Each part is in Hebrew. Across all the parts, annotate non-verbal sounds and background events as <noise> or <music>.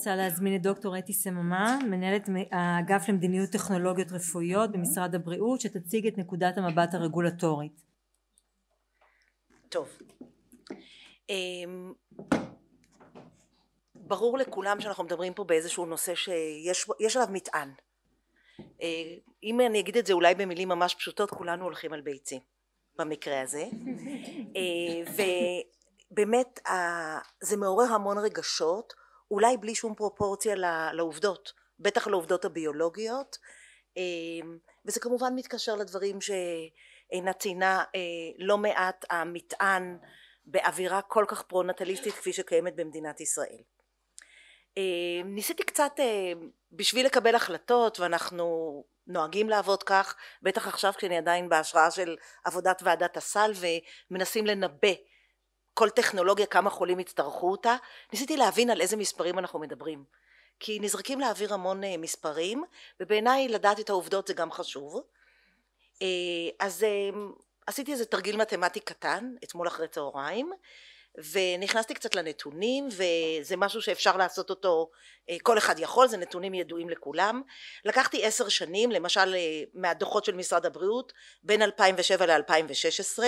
רוצה להזמין את דוקטור אתי סממה, מנהלת האגף למדיניות טכנולוגיות רפואיות במשרד הבריאות, שתציג את נקודת המבט הרגולטורית. טוב. אמ, ברור לכולם שאנחנו מדברים פה באיזשהו נושא שיש עליו מטען. אה, אם אני אגיד את זה אולי במילים ממש פשוטות, כולנו הולכים על ביצים במקרה הזה. אה, ובאמת זה מעורר המון רגשות אולי בלי שום פרופורציה לעובדות, בטח לעובדות הביולוגיות, אמ, וזה כמובן מתקשר לדברים שעינת ציינה אה, לא מעט המטען באווירה כל כך פרונטליסטית כפי שקיימת במדינת ישראל. אמ, ניסיתי קצת אה, בשביל לקבל החלטות ואנחנו נוהגים לעבוד כך בטח עכשיו כשאני עדיין בהשראה של עבודת ועדת הסל ומנסים לנבא כל טכנולוגיה כמה חולים יצטרכו אותה, ניסיתי להבין על איזה מספרים אנחנו מדברים. כי נזרקים להעביר המון אה, מספרים, ובעיניי לדעת את העובדות זה גם חשוב. אה, אז אה, עשיתי איזה תרגיל מתמטי קטן אתמול אחרי צהריים ונכנסתי קצת לנתונים וזה משהו שאפשר לעשות אותו אה, כל אחד יכול זה נתונים ידועים לכולם לקחתי עשר שנים למשל אה, מהדוחות של משרד הבריאות בין 2007 ל-2016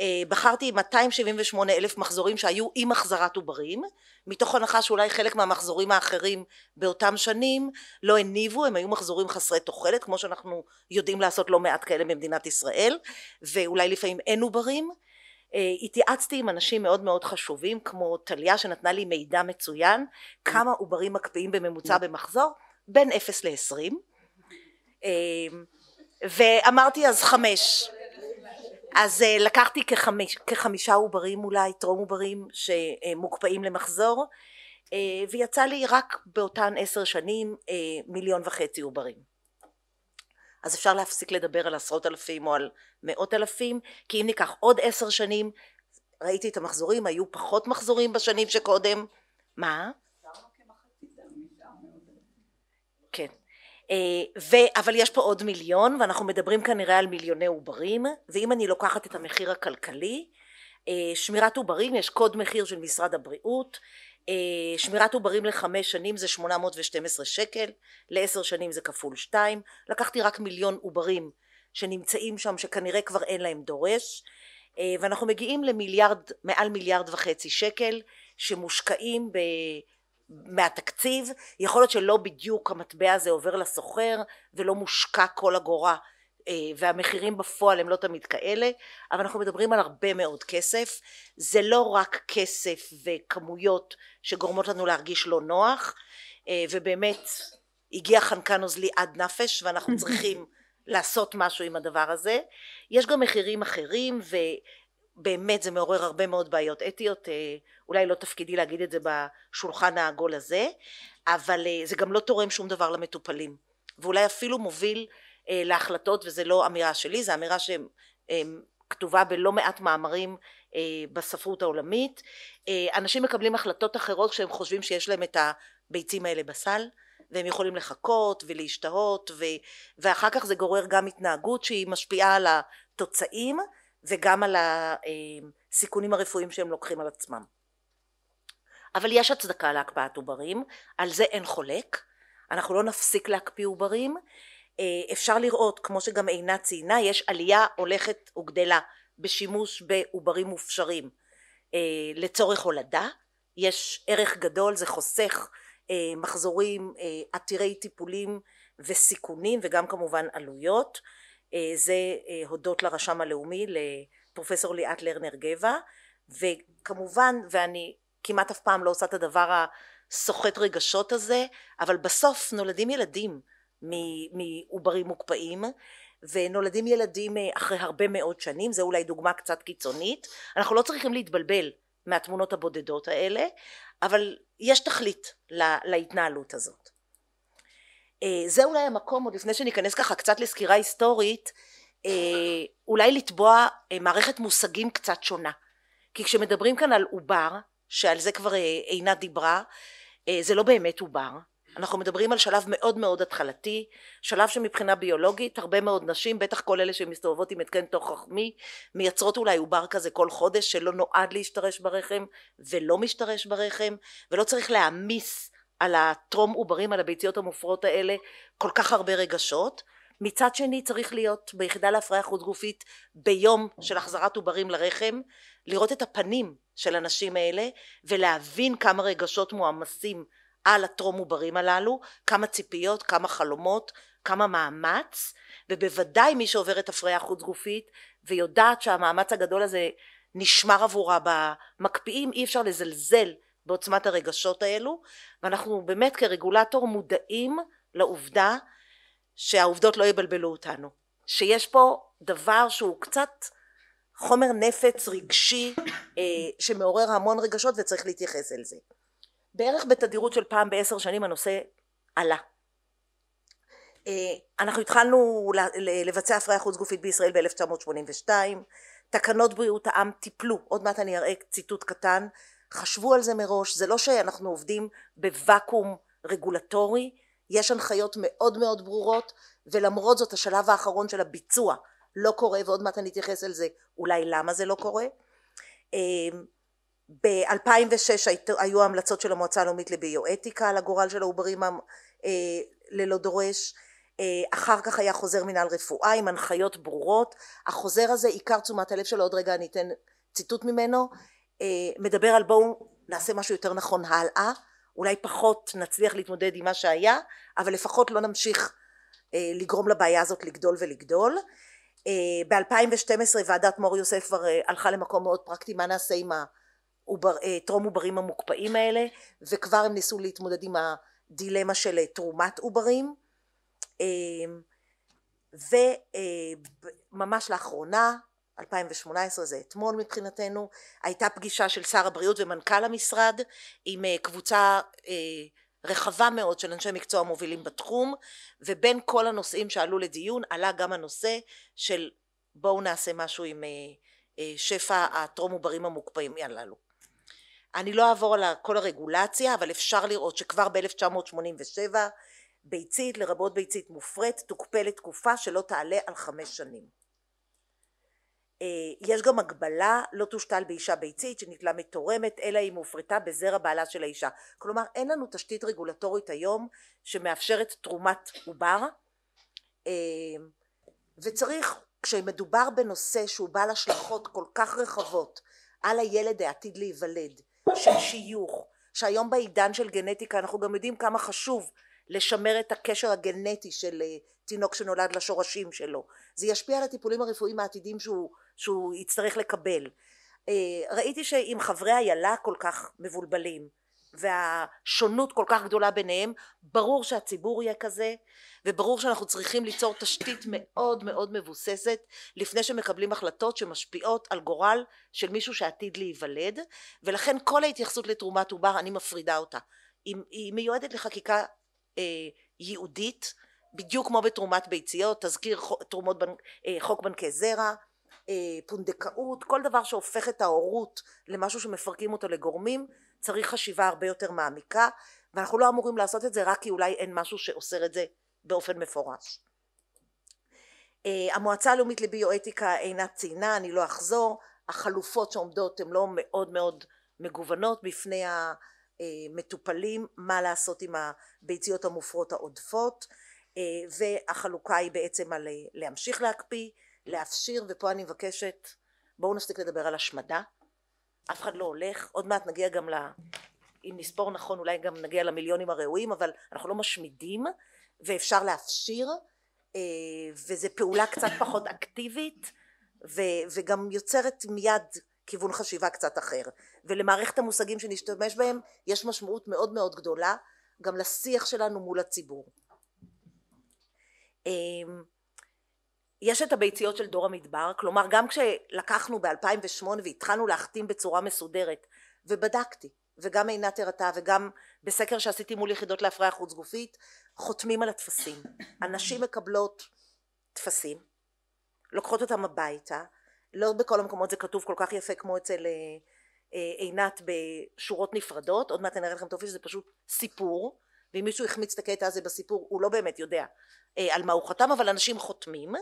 אה, בחרתי 278 אלף מחזורים שהיו עם החזרת עוברים מתוך הנחה שאולי חלק מהמחזורים האחרים באותם שנים לא הניבו הם היו מחזורים חסרי תוחלת כמו שאנחנו יודעים לעשות לא מעט כאלה במדינת ישראל ואולי לפעמים אין עוברים אה, התייעצתי עם אנשים מאוד מאוד חשובים כמו טליה שנתנה לי מידע מצוין כמה עוברים מקפיאים בממוצע נכון. במחזור בין 0 ל-20 אמ, ואמרתי אז חמש אז אה, לקחתי כחמיש, כחמישה עוברים אולי טרום עוברים שמוקפאים למחזור אה, ויצא לי רק באותן עשר שנים מיליון וחצי עוברים אז אפשר להפסיק לדבר על עשרות אלפים או על מאות אלפים כי אם ניקח עוד עשר שנים ראיתי את המחזורים היו פחות מחזורים בשנים שקודם מה? כן אה, ו, אבל יש פה עוד מיליון ואנחנו מדברים כנראה על מיליוני עוברים ואם אני לוקחת את המחיר הכלכלי אה, שמירת עוברים יש קוד מחיר של משרד הבריאות אה, שמירת עוברים לחמש שנים זה 812 שקל, לעשר שנים זה כפול שתיים, לקחתי רק מיליון עוברים שנמצאים שם שכנראה כבר אין להם דורש אה, ואנחנו מגיעים למיליארד, מעל מיליארד וחצי שקל שמושקעים ב... מהתקציב, יכול להיות שלא בדיוק המטבע הזה עובר לסוחר ולא מושקע כל אגורה אה, והמחירים בפועל הם לא תמיד כאלה, אבל אנחנו מדברים על הרבה מאוד כסף. זה לא רק כסף וכמויות שגורמות לנו להרגיש לא נוח, אה, ובאמת הגיע חנקן נוזלי עד נפש ואנחנו <laughs> צריכים לעשות משהו עם הדבר הזה. יש גם מחירים אחרים ובאמת זה מעורר הרבה מאוד בעיות אתיות, אה, אולי לא תפקידי להגיד את זה בשולחן העגול הזה, אבל זה גם לא תורם שום דבר למטופלים, ואולי אפילו מוביל אה, להחלטות וזה לא אמירה שלי זה אמירה שכתובה בלא מעט מאמרים אה, בספרות העולמית אה, אנשים מקבלים החלטות אחרות כשהם חושבים שיש להם את הביצים האלה בסל והם יכולים לחכות ולהשתהות ו... ואחר כך זה גורר גם התנהגות שהיא משפיעה על התוצאים וגם על הסיכונים הרפואיים שהם לוקחים על עצמם אבל יש הצדקה להקפאת עוברים על זה אין חולק אנחנו לא נפסיק להקפיא עוברים אה, אפשר לראות כמו שגם עינת ציינה יש עלייה הולכת וגדלה בשימוש בעוברים מופשרים אה, לצורך הולדה יש ערך גדול זה חוסך אה, מחזורים עתירי טיפולים וסיכונים וגם כמובן עלויות זה הודות לרשם הלאומי לפרופסור ליאת לרנר גבע וכמובן ואני כמעט אף פעם לא עושה את הדבר הסוחט רגשות הזה אבל בסוף נולדים ילדים מעוברים מוקפאים ונולדים ילדים אה, אחרי הרבה מאוד שנים זה אולי דוגמה קצת קיצונית אנחנו לא צריכים להתבלבל מהתמונות הבודדות האלה אבל יש תכלית לה, להתנהלות הזאת אה, זה אולי המקום עוד לפני שניכנס ככה קצת לסקירה היסטורית אה, אולי לתבוע מערכת מושגים קצת שונה כי כשמדברים כאן על עובר שעל זה כבר עינת דיברה זה לא באמת עובר אנחנו מדברים על שלב מאוד מאוד התחלתי, שלב שמבחינה ביולוגית הרבה מאוד נשים, בטח כל אלה שמסתובבות עם התקן תוך חכמי, מייצרות אולי עובר כזה כל חודש שלא נועד להשתרש ברחם ולא משתרש ברחם ולא צריך להעמיס על הטרום עוברים, על הביציות המופרות האלה כל כך הרבה רגשות. מצד שני צריך להיות ביחידה להפריה חוץ גופית ביום של החזרת עוברים לרחם, לראות את הפנים של הנשים האלה ולהבין כמה רגשות מועמסים על הטרום עוברים הללו, כמה ציפיות, כמה חלומות, כמה מאמץ, ובוודאי מי שעוברת הפריה חוץ גופית ויודעת שהמאמץ הגדול הזה נשמר עבורה במקפיאים, אי אפשר לזלזל בעוצמת הרגשות האלו, ואנחנו באמת כרגולטור מודעים לעובדה שהעובדות לא יבלבלו אותנו, שיש פה דבר שהוא קצת חומר נפץ רגשי אה, שמעורר המון רגשות וצריך להתייחס אל זה. בערך בתדירות של פעם בעשר שנים הנושא עלה. אה, אנחנו התחלנו לבצע הפריה חוץ גופית בישראל ב-1982, תקנות בריאות העם טיפלו, עוד מעט אני אראה ציטוט קטן, חשבו על זה מראש, זה לא שאנחנו עובדים בוואקום רגולטורי, יש הנחיות מאוד מאוד ברורות ולמרות זאת השלב האחרון של הביצוע לא קורה ועוד מעט אני אתייחס אל זה אולי למה זה לא קורה אה, ב-2006 היו ההמלצות של המועצה הלאומית לביואטיקה על הגורל של העוברים אה, ללא דורש אה, אחר כך היה חוזר מנהל רפואה עם הנחיות ברורות החוזר הזה עיקר תשומת הלב שלו עוד רגע אני אתן ציטוט ממנו אה, מדבר על בואו נעשה משהו יותר נכון הלאה אולי פחות נצליח להתמודד עם מה שהיה אבל לפחות לא נמשיך לגרום לבעיה הזאת לגדול ולגדול ב-2012 ועדת מור יוסף כבר הלכה למקום מאוד פרקטי מה נעשה עם ה... עובר, אה, טרום עוברים המוקפאים האלה וכבר הם ניסו להתמודד עם הדילמה של אה, תרומת עוברים אמ, וממש אה, לאחרונה 2018 זה אתמול מבחינתנו הייתה פגישה של שר הבריאות ומנכ"ל המשרד עם קבוצה רחבה מאוד של אנשי מקצוע מובילים בתחום ובין כל הנושאים שעלו לדיון עלה גם הנושא של בואו נעשה משהו עם שפע הטרום עוברים המוקפאים הללו אני לא אעבור על כל הרגולציה אבל אפשר לראות שכבר ב-1987 ביצית לרבות ביצית מופרית תוקפה לתקופה שלא תעלה על חמש שנים. אה, יש גם הגבלה לא תושתל באישה ביצית שניטלה מתורמת אלא אם הופרטה בזרע בעלה של האישה כלומר אין לנו תשתית רגולטורית היום שמאפשרת תרומת עובר אה, וצריך כשמדובר בנושא שהוא בעל השלכות כל כך רחבות על הילד העתיד להיוולד של שיוך שהיום בעידן של גנטיקה אנחנו גם יודעים כמה חשוב לשמר את הקשר הגנטי של אה, תינוק שנולד לשורשים שלו זה ישפיע על הטיפולים הרפואיים העתידים שהוא, שהוא יצטרך לקבל אה, ראיתי שאם חברי איילה כל כך מבולבלים והשונות כל כך גדולה ביניהם ברור שהציבור יהיה כזה וברור שאנחנו צריכים ליצור תשתית מאוד מאוד מבוססת לפני שמקבלים החלטות שמשפיעות על גורל של מישהו שעתיד להיוולד ולכן כל ההתייחסות לתרומת עובר אני מפרידה אותה היא, היא מיועדת לחקיקה אה, ייעודית בדיוק כמו בתרומת ביציות תזכיר תרומות בנ, אה, חוק בנקי זרע אה, פונדקאות כל דבר שהופך את ההורות למשהו שמפרקים אותו לגורמים צריך חשיבה הרבה יותר מעמיקה ואנחנו לא אמורים לעשות את זה רק כי אולי אין משהו שאוסר את זה באופן מפורש. אה, המועצה הלאומית לביואטיקה אינה ציינה אני לא אחזור החלופות שעומדות הן לא מאוד מאוד מגוונות בפני המטופלים מה לעשות עם הביציות המופרות העודפות אה, והחלוקה היא בעצם על להמשיך להקפיא להפשיר ופה אני מבקשת בואו נפסיק לדבר על השמדה אף אחד לא הולך, עוד מעט נגיע גם ל... אם נספור נכון אולי גם נגיע למיליונים הראויים אבל אנחנו לא משמידים ואפשר להפשיר אה, וזו פעולה קצת פחות אקטיבית ו, וגם יוצרת מיד כיוון חשיבה קצת אחר ולמערכת המושגים שנשתמש בהם יש משמעות מאוד מאוד גדולה גם לשיח שלנו מול הציבור אמ, יש את הביציות של דור המדבר, כלומר גם כשלקחנו ב-2008 והתחלנו להחתים בצורה מסודרת ובדקתי וגם עינת הראתה וגם בסקר שעשיתי מול יחידות להפריה חוץ גופית חותמים על הטפסים הנשים מקבלות טפסים לוקחות אותם הביתה לא בכל המקומות זה כתוב כל כך יפה כמו אצל אה, אה, עינת בשורות נפרדות עוד מעט אני אראה לכם טופס זה פשוט סיפור ואם מישהו החמיץ את הקטע הזה בסיפור הוא לא באמת יודע אה, על מה הוא חתם אבל אנשים חותמים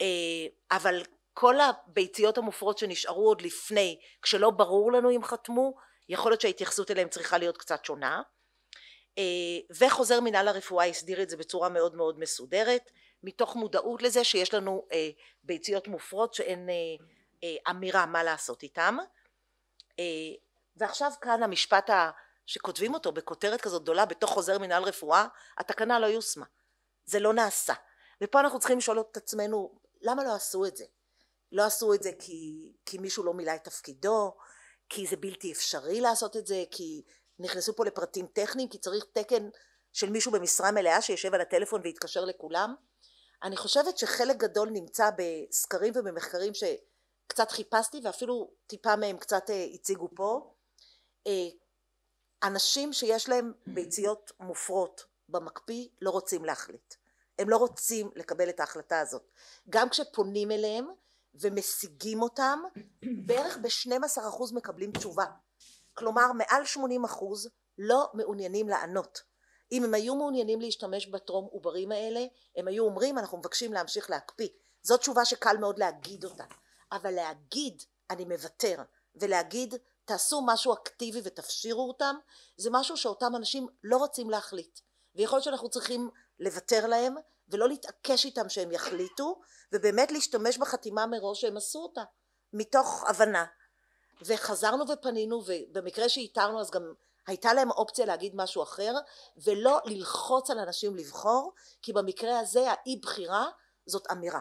אה, אבל כל הביציות המופרות שנשארו עוד לפני כשלא ברור לנו אם חתמו יכול להיות שההתייחסות אליהם צריכה להיות קצת שונה אה, וחוזר מנהל הרפואה הסדיר את זה בצורה מאוד מאוד מסודרת מתוך מודעות לזה שיש לנו ביציות מופרות שאין אמירה מה לעשות איתם ועכשיו כאן המשפט ה... שכותבים אותו בכותרת כזאת גדולה בתוך חוזר מנהל רפואה, התקנה לא יושמה. זה לא נעשה. ופה אנחנו צריכים לשאול את עצמנו, למה לא עשו את זה? לא עשו את זה כי, כי מישהו לא מילא את תפקידו, כי זה בלתי אפשרי לעשות את זה, כי נכנסו פה לפרטים טכניים, כי צריך תקן של מישהו במשרה מלאה שישב על הטלפון ויתקשר לכולם. אני חושבת שחלק גדול נמצא בסקרים ובמחקרים שקצת חיפשתי ואפילו טיפה מהם קצת אה, הציגו פה. אה, אנשים שיש להם ביציות מופרות במקפיא לא רוצים להחליט הם לא רוצים לקבל את ההחלטה הזאת גם כשפונים אליהם ומשיגים אותם בערך ב-12% מקבלים תשובה כלומר מעל 80% לא מעוניינים לענות אם הם היו מעוניינים להשתמש בטרום עוברים האלה הם היו אומרים אנחנו מבקשים להמשיך להקפיא זו תשובה שקל מאוד להגיד אותה אבל להגיד אני מוותר ולהגיד תעשו משהו אקטיבי ותפשירו אותם זה משהו שאותם אנשים לא רוצים להחליט ויכול להיות שאנחנו צריכים לוותר להם ולא להתעקש איתם שהם יחליטו ובאמת להשתמש בחתימה מראש שהם עשו אותה מתוך הבנה וחזרנו ופנינו ובמקרה שאיתרנו אז גם הייתה להם אופציה להגיד משהו אחר ולא ללחוץ על אנשים לבחור כי במקרה הזה האי בחירה זאת אמירה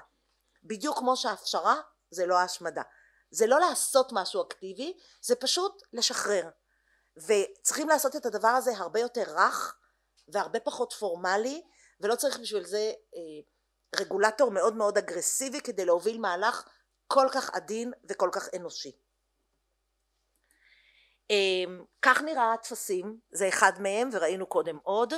בדיוק כמו שההפשרה זה לא ההשמדה זה לא לעשות משהו אקטיבי, זה פשוט לשחרר. וצריכים לעשות את הדבר הזה הרבה יותר רך והרבה פחות פורמלי, ולא צריך בשביל זה אה, רגולטור מאוד מאוד אגרסיבי כדי להוביל מהלך כל כך עדין וכל כך אנושי. אה, כך נראה הטפסים, זה אחד מהם וראינו קודם עוד,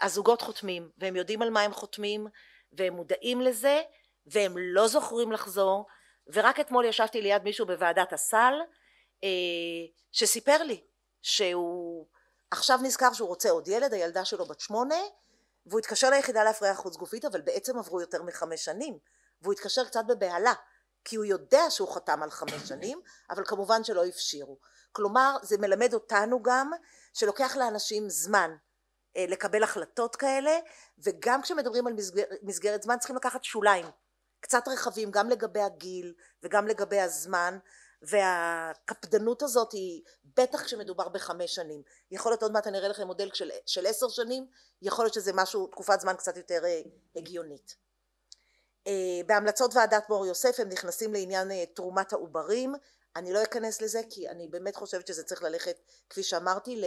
הזוגות חותמים והם יודעים על מה הם חותמים והם מודעים לזה והם לא זוכרים לחזור ורק אתמול ישבתי ליד מישהו בוועדת הסל אה, שסיפר לי שהוא עכשיו נזכר שהוא רוצה עוד ילד הילדה שלו בת שמונה והוא התקשר ליחידה להפריה חוץ גופית אבל בעצם עברו יותר מחמש שנים והוא התקשר קצת בבהלה כי הוא יודע שהוא חתם על חמש שנים אבל כמובן שלא הפשירו כלומר זה מלמד אותנו גם שלוקח לאנשים זמן אה, לקבל החלטות כאלה וגם כשמדברים על מסגר, מסגרת זמן צריכים לקחת שוליים קצת רחבים גם לגבי הגיל וגם לגבי הזמן והקפדנות הזאת היא בטח כשמדובר בחמש שנים יכול להיות עוד מעט אני אראה לכם מודל של, של עשר שנים יכול להיות שזה משהו תקופת זמן קצת יותר אה, הגיונית אה, בהמלצות ועדת מור יוסף הם נכנסים לעניין אה, תרומת העוברים אני לא אכנס לזה כי אני באמת חושבת שזה צריך ללכת כפי שאמרתי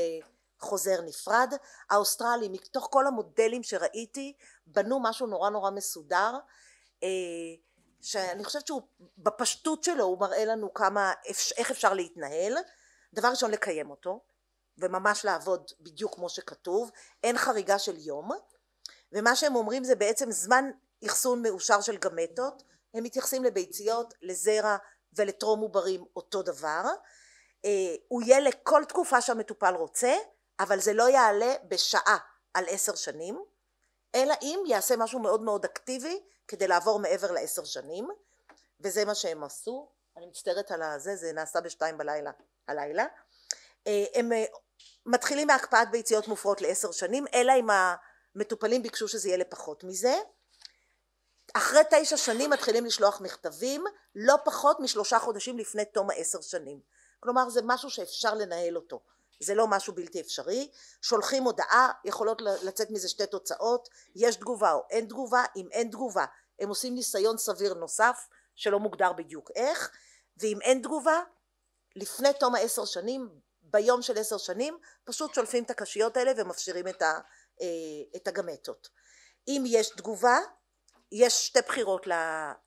לחוזר נפרד האוסטרלים מתוך כל המודלים שראיתי בנו משהו נורא נורא מסודר אה, שאני חושבת שהוא בפשטות שלו הוא מראה לנו כמה איך אפשר להתנהל דבר ראשון לקיים אותו וממש לעבוד בדיוק כמו שכתוב אין חריגה של יום ומה שהם אומרים זה בעצם זמן אחסון מאושר של גמטות הם מתייחסים לביציות לזרע ולטרום עוברים אותו דבר אה, הוא יהיה לכל תקופה שהמטופל רוצה אבל זה לא יעלה בשעה על עשר שנים אלא אם יעשה משהו מאוד מאוד אקטיבי כדי לעבור מעבר לעשר שנים וזה מה שהם עשו אני מצטערת על הזה זה נעשה בשתיים בלילה הלילה אה, הם אה, מתחילים מהקפאת ביציות מופרות לעשר שנים אלא אם המטופלים ביקשו שזה יהיה לפחות מזה אחרי תשע שנים מתחילים לשלוח מכתבים לא פחות משלושה חודשים לפני תום העשר שנים כלומר זה משהו שאפשר לנהל אותו זה לא משהו בלתי אפשרי שולחים הודעה יכולות לצאת מזה שתי תוצאות יש תגובה או אין תגובה אם אין תגובה הם עושים ניסיון סביר נוסף שלא מוגדר בדיוק איך ואם אין תגובה לפני תום העשר שנים ביום של עשר שנים פשוט שולפים את הקשיות האלה ומפשירים את, ה, אה, את הגמטות אם יש תגובה יש שתי בחירות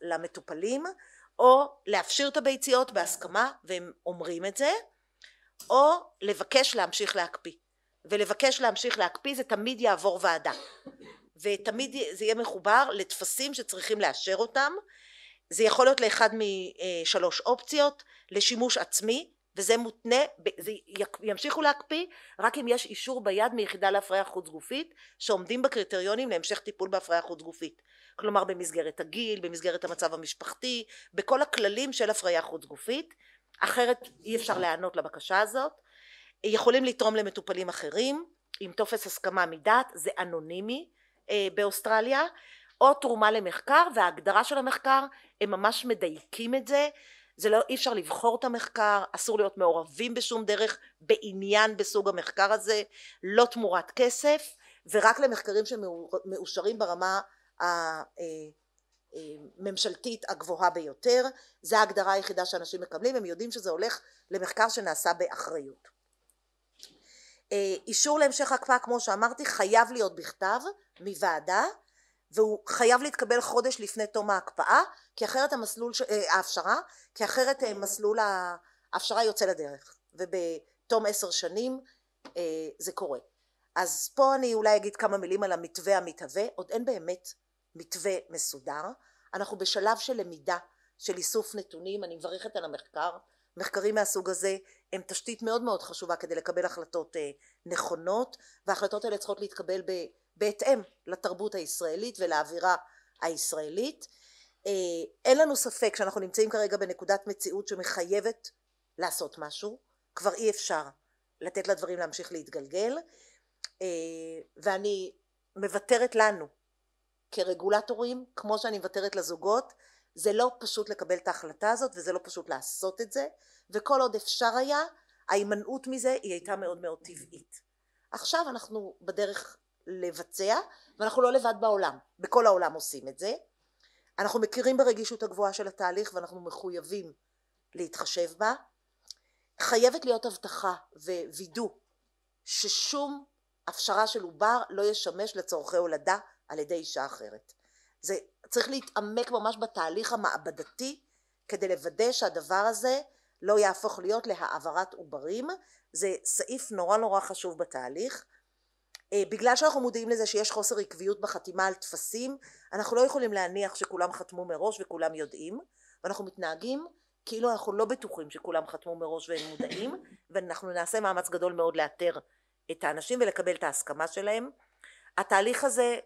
למטופלים או להפשיר את הביציות בהסכמה והם אומרים את זה או לבקש להמשיך להקפיא ולבקש להמשיך להקפיא זה תמיד יעבור ועדה ותמיד זה יהיה מחובר לטפסים שצריכים לאשר אותם זה יכול להיות לאחד משלוש אה, אופציות לשימוש עצמי וזה מותנה, זה ימשיכו להקפיא רק אם יש אישור ביד מיחידה להפריה חוץ גופית שעומדים בקריטריונים להמשך טיפול בהפריה חוץ גופית כלומר במסגרת הגיל, במסגרת המצב המשפחתי, בכל הכללים של הפריה חוץ גופית אחרת אי אפשר להיענות לבקשה הזאת יכולים לתרום למטופלים אחרים עם טופס הסכמה מדעת זה אנונימי אה, באוסטרליה או תרומה למחקר וההגדרה של המחקר הם ממש מדייקים את זה זה לא אי אפשר לבחור את המחקר אסור להיות מעורבים בשום דרך בעניין בסוג המחקר הזה לא תמורת כסף ורק למחקרים שמאושרים ברמה הממשלתית אה, אה, הגבוהה ביותר זה ההגדרה היחידה שאנשים מקבלים הם יודעים שזה הולך למחקר שנעשה באחריות אישור להמשך הקפאה כמו שאמרתי חייב להיות בכתב מוועדה והוא חייב להתקבל חודש לפני תום ההקפאה כי אחרת המסלול, ש... אה, ההפשרה, כי אחרת אה, מסלול ההפשרה יוצא לדרך ובתום עשר שנים אה, זה קורה. אז פה אני אולי אגיד כמה מילים על המתווה המתהווה, עוד אין באמת מתווה מסודר, אנחנו בשלב של למידה, של איסוף נתונים, אני מברכת על המחקר, מחקרים מהסוג הזה הם תשתית מאוד מאוד חשובה כדי לקבל החלטות נכונות וההחלטות האלה צריכות להתקבל ב... בהתאם לתרבות הישראלית ולאווירה הישראלית אה, אין לנו ספק שאנחנו נמצאים כרגע בנקודת מציאות שמחייבת לעשות משהו כבר אי אפשר לתת לדברים להמשיך להתגלגל אה, ואני מוותרת לנו כרגולטורים כמו שאני מוותרת לזוגות זה לא פשוט לקבל את ההחלטה הזאת וזה לא פשוט לעשות את זה וכל עוד אפשר היה ההימנעות מזה היא הייתה מאוד מאוד טבעית עכשיו אנחנו בדרך לבצע ואנחנו לא לבד בעולם, בכל העולם עושים את זה. אנחנו מכירים ברגישות הגבוהה של התהליך ואנחנו מחויבים להתחשב בה. חייבת להיות הבטחה ווידוא ששום הפשרה של עובר לא ישמש לצורכי הולדה על ידי אישה אחרת. זה צריך להתעמק ממש בתהליך המעבדתי כדי לוודא שהדבר הזה לא יהפוך להיות להעברת עוברים זה סעיף נורא נורא חשוב בתהליך אה, בגלל שאנחנו מודעים לזה שיש חוסר עקביות בחתימה על טפסים אנחנו לא יכולים להניח שכולם חתמו מראש וכולם יודעים ואנחנו מתנהגים כאילו אנחנו לא בטוחים שכולם חתמו מראש והם מודעים <laughs> ואנחנו נעשה מאמץ גדול מאוד לאתר את האנשים ולקבל את ההסכמה שלהם התהליך הזה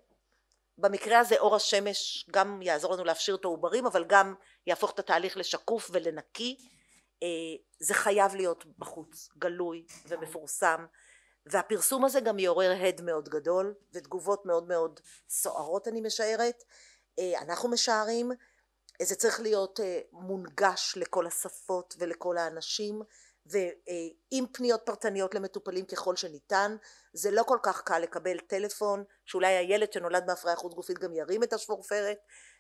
במקרה הזה אור השמש גם יעזור לנו להפשיר את העוברים אבל גם יהפוך את התהליך לשקוף ולנקי אה, זה חייב להיות בחוץ גלוי ומפורסם והפרסום הזה גם יעורר הד מאוד גדול ותגובות מאוד מאוד סוערות אני משערת אה, אנחנו משערים זה צריך להיות אה, מונגש לכל השפות ולכל האנשים ועם אה, פניות פרטניות למטופלים ככל שניתן זה לא כל כך קל לקבל טלפון שאולי הילד שנולד בהפריה חוץ גופית גם ירים את השפורפרת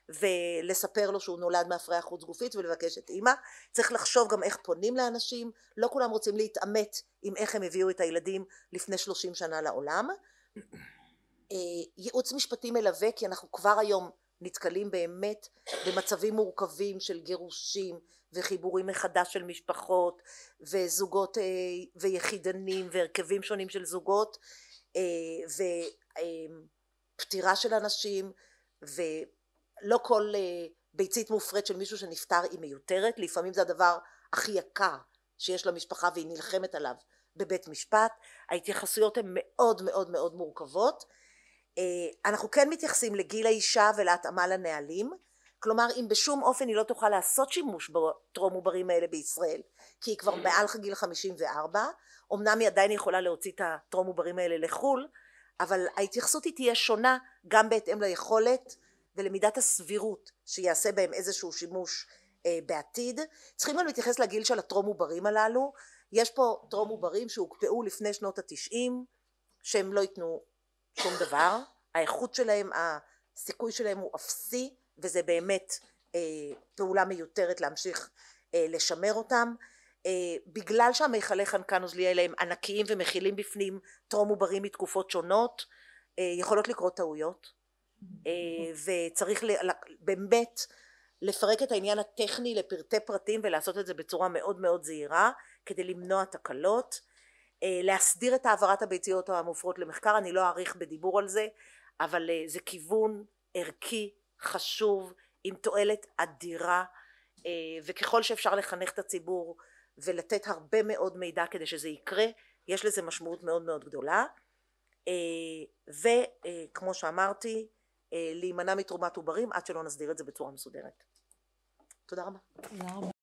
ולספר לו שהוא נולד מהפריה חוץ גופית ולבקש את אימא צריך לחשוב גם איך פונים לאנשים לא כולם רוצים להתעמת עם איך הם הביאו את הילדים לפני שלושים שנה לעולם אה, ייעוץ משפטי מלווה כי אנחנו כבר היום נתקלים באמת במצבים מורכבים של גירושים וחיבורים מחדש של משפחות וזוגות אה, ויחידנים והרכבים שונים של זוגות אה, ופטירה של אנשים ו... לא כל אה, ביצית מופרית של מישהו שנפטר היא מיותרת, לפעמים זה הדבר הכי יקר שיש למשפחה והיא נלחמת עליו בבית משפט, ההתייחסויות הן מאוד מאוד מאוד מורכבות. אה, אנחנו כן מתייחסים לגיל האישה ולהתאמה לנהלים, כלומר אם בשום אופן היא לא תוכל לעשות שימוש בטרום עוברים האלה בישראל, כי היא כבר מעל גיל 54, אמנם היא עדיין יכולה להוציא את הטרום עוברים האלה לחו"ל, אבל ההתייחסות היא תהיה שונה גם בהתאם ליכולת ולמידת הסבירות שיעשה בהם איזשהו שימוש אה, בעתיד. צריכים גם להתייחס לגיל של הטרום עוברים הללו. יש פה טרום עוברים שהוקפאו לפני שנות התשעים, שהם לא ייתנו שום דבר. האיכות שלהם, הסיכוי שלהם הוא אפסי, וזה באמת אה, פעולה מיותרת להמשיך אה, לשמר אותם. אה, בגלל שהמכלי חנקן עוזליאל הם ענקיים ומכילים בפנים טרום עוברים מתקופות שונות, אה, יכולות לקרות טעויות. אה, נכון. וצריך באמת לפרק את העניין הטכני לפרטי פרטים ולעשות את זה בצורה מאוד מאוד זהירה כדי למנוע תקלות אה, להסדיר את העברת הביציות המופרות למחקר אני לא אאריך בדיבור על זה אבל אה, זה כיוון ערכי חשוב עם תועלת אדירה וככל שאפשר לחנך את הציבור ולתת הרבה מאוד מידע כדי שזה יקרה יש לזה משמעות מאוד מאוד גדולה וכמו שאמרתי אה, להימנע מתרומת עוברים עד שלא נסדיר את זה בצורה מסודרת. תודה רבה. תודה רבה.